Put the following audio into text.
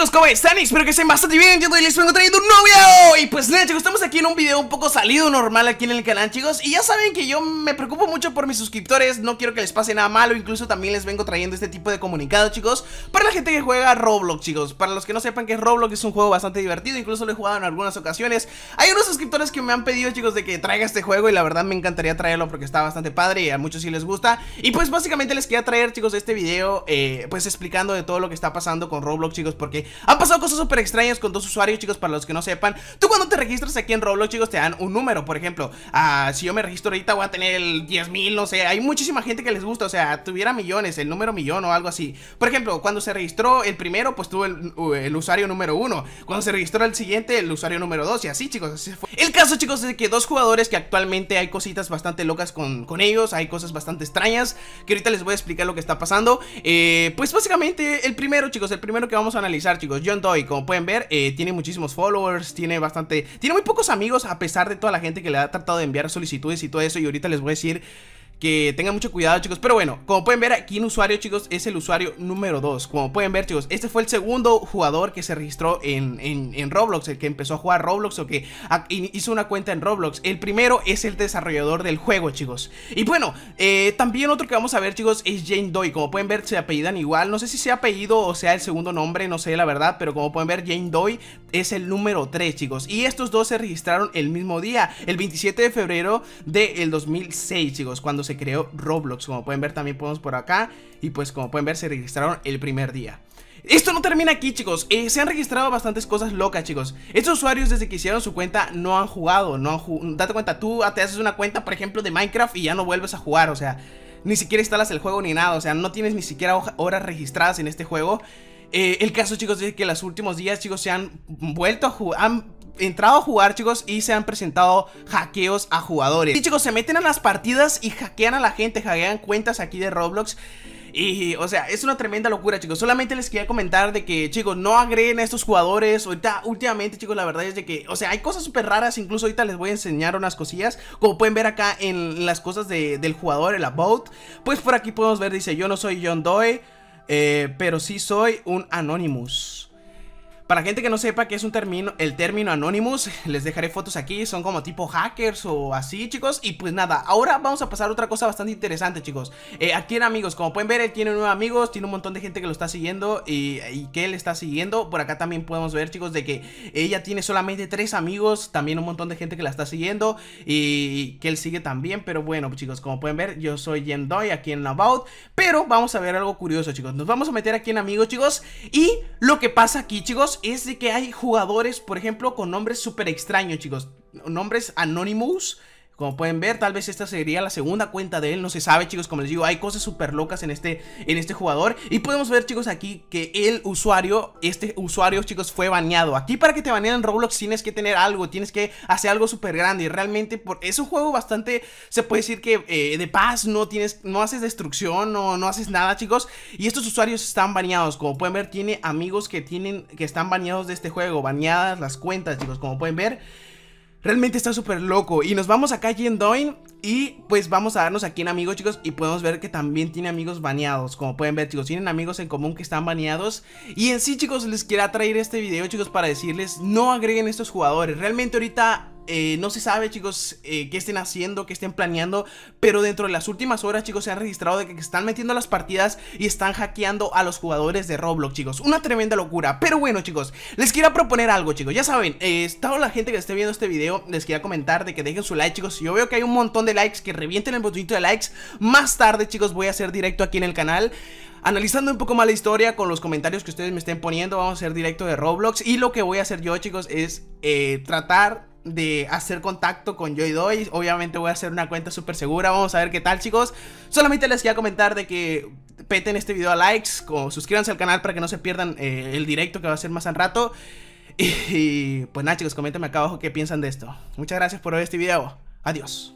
chicos, ¿cómo están? Espero que estén bastante bien, yo les vengo trayendo un nuevo Y pues nada chicos, estamos aquí en un video un poco salido normal aquí en el canal chicos Y ya saben que yo me preocupo mucho por mis suscriptores, no quiero que les pase nada malo Incluso también les vengo trayendo este tipo de comunicado chicos Para la gente que juega Roblox chicos, para los que no sepan que Roblox es un juego bastante divertido Incluso lo he jugado en algunas ocasiones Hay unos suscriptores que me han pedido chicos de que traiga este juego Y la verdad me encantaría traerlo porque está bastante padre y a muchos sí les gusta Y pues básicamente les quería traer chicos este video eh, pues explicando de todo lo que está pasando con Roblox chicos Porque han pasado cosas súper extrañas con dos usuarios, chicos, para los que no sepan. Tú cuando te registras aquí en Roblox, chicos, te dan un número. Por ejemplo, ah, si yo me registro ahorita voy a tener el 10.000, no sé. Hay muchísima gente que les gusta, o sea, tuviera millones, el número millón o algo así. Por ejemplo, cuando se registró el primero, pues tuvo el, usuario número uno. Cuando se registró el siguiente, el usuario número dos. Y así, chicos, así fue. El caso, chicos, es que dos jugadores que actualmente hay cositas bastante locas con, con ellos, hay cosas bastante extrañas, que ahorita les voy a explicar lo que está pasando. Eh, pues básicamente, el primero, chicos, el primero que vamos a analizar, chicos, John Doy, como pueden ver, eh, tiene muchísimos followers, tiene bastante... Tiene muy pocos amigos a pesar de toda la gente que le ha tratado de enviar solicitudes y todo eso. Y ahorita les voy a decir que tengan mucho cuidado chicos Pero bueno, como pueden ver aquí en usuario chicos es el usuario número 2 Como pueden ver chicos, este fue el segundo jugador que se registró en, Roblox El que empezó a jugar Roblox o que hizo una cuenta en Roblox El primero es el desarrollador del juego chicos Y bueno, eh, también otro que vamos a ver chicos es Jane Doy Como pueden ver se apellidan igual, no sé si sea apellido o sea el segundo nombre, no sé la verdad Pero como pueden ver Jane Doy es el número 3 chicos Y estos dos se registraron el mismo día, el 27 de febrero del 2006 chicos Cuando se se creó Roblox. Como pueden ver también podemos por acá y pues como pueden ver se registraron el primer día. Esto no termina aquí chicos, eh, se han registrado bastantes cosas locas chicos Estos usuarios desde que hicieron su cuenta no han jugado, no han jugado Date cuenta, tú te haces una cuenta por ejemplo de Minecraft y ya no vuelves a jugar, o sea Ni siquiera instalas el juego ni nada, o sea no tienes ni siquiera horas registradas en este juego eh, el caso, chicos, es que los últimos días, chicos, se han vuelto a jugar, entrado a jugar, chicos, y se han presentado hackeos a jugadores. Y chicos, se meten a las partidas y hackean a la gente, hackean cuentas aquí de Roblox. Y, o sea, es una tremenda locura, chicos Solamente les quería comentar de que, chicos, no agreguen a estos jugadores Ahorita, últimamente, chicos, la verdad es de que, o sea, hay cosas súper raras Incluso ahorita les voy a enseñar unas cosillas Como pueden ver acá en las cosas del jugador, el about Pues por aquí podemos ver, dice, yo no soy John Doe eh, Pero sí soy un Anonymous para gente que no sepa que es un término, el término Anonymous, les dejaré fotos aquí, son como tipo hackers o así, chicos. Y pues nada, ahora vamos a pasar otra cosa bastante interesante, chicos. Eh, aquí en amigos, como pueden ver, él tiene nueve amigos, tiene un montón de gente que lo está siguiendo y, que él está siguiendo. Por acá también podemos ver, chicos, de que ella tiene solamente tres amigos, también un montón de gente que la está siguiendo y, que él sigue también. Pero bueno, chicos, como pueden ver, yo soy Jen Doy aquí en About. Pero vamos a ver algo curioso, chicos. Nos vamos a meter aquí en amigos, chicos. Y lo que pasa aquí, chicos, es de que hay jugadores, por ejemplo, con nombres súper extraños, chicos. Nombres Anonymous, como pueden ver, tal vez esta sería la segunda cuenta de él, no se sabe chicos, como les digo, hay cosas súper locas en este, en este jugador Y podemos ver chicos aquí que el usuario, este usuario chicos fue baneado Aquí para que te baneen en Roblox tienes que tener algo, tienes que hacer algo súper grande Y realmente por, es un juego bastante, se puede decir que eh, de paz, no tienes, no haces destrucción, no, no haces nada chicos Y estos usuarios están baneados, como pueden ver tiene amigos que tienen, que están baneados de este juego, baneadas las cuentas chicos, como pueden ver Realmente está súper loco. Y nos vamos acá a doin Y pues vamos a darnos aquí en amigos, chicos. Y podemos ver que también tiene amigos baneados. Como pueden ver, chicos, tienen amigos en común que están baneados. Y en sí, chicos, les quiero traer este video, chicos, para decirles: no agreguen estos jugadores. Realmente ahorita eh, no se sabe, chicos, eh, qué estén haciendo, qué estén planeando. Pero dentro de las últimas horas, chicos, se han registrado de que están metiendo las partidas y están hackeando a los jugadores de Roblox, chicos. Una tremenda locura. Pero bueno, chicos, les quiero proponer algo, chicos. Ya saben, eh, toda la gente que esté viendo este video, les quiero comentar de que dejen su like, chicos. yo veo que hay un montón de likes, que revienten el botoncito de likes. Más tarde, chicos, voy a hacer directo aquí en el canal analizando un poco más la historia con los comentarios que ustedes me estén poniendo. Vamos a hacer directo de Roblox. Y lo que voy a hacer yo, chicos, es tratar de hacer contacto con Joy Doy. Obviamente voy a hacer una cuenta súper segura. Vamos a ver qué tal, chicos. Solamente les quería comentar de que peten este video a likes. suscríbanse al canal para que no se pierdan eh, el directo que va a ser más al rato. Y, pues nada, chicos, coméntenme acá abajo qué piensan de esto. Muchas gracias por ver este video. Adiós.